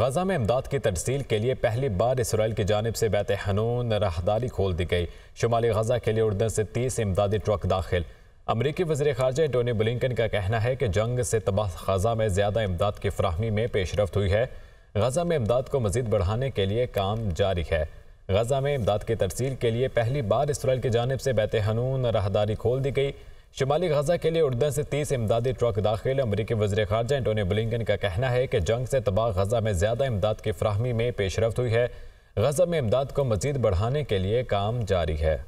गजा में इमदाद की तरसील के लिए पहली बार इसराइल की जानब से बैत हनून राहदारी खोल दी गई शुमाली गजा के लिए उर्दन से तीस इमदादी ट्रक दाखिल अमरीकी वजी खारजा टोनी ब्लिंकन का कहना है कि जंग से तबाह गजा में ज़्यादा इमदाद की फ्राहमी में पेशरफ हुई है गजा में इमदाद को मजीद बढ़ाने के लिए काम जारी है गजा में इमदाद की तरसील के लिए पहली बार इसराइल की जानब से बैत हनून राहदारी खोल दी गई शुमाली गजा के लिए उर्दन से तीस इमदादी ट्रक दाखिल अमरीकी वजी खारजा एंटोनी ब्लिंकन का कहना है कि जंग से तबाह गजा में ज़्यादा इमदाद की फ्राहमी में पेशरफ हुई है गजा में इमदाद को मजीद बढ़ाने के लिए काम जारी है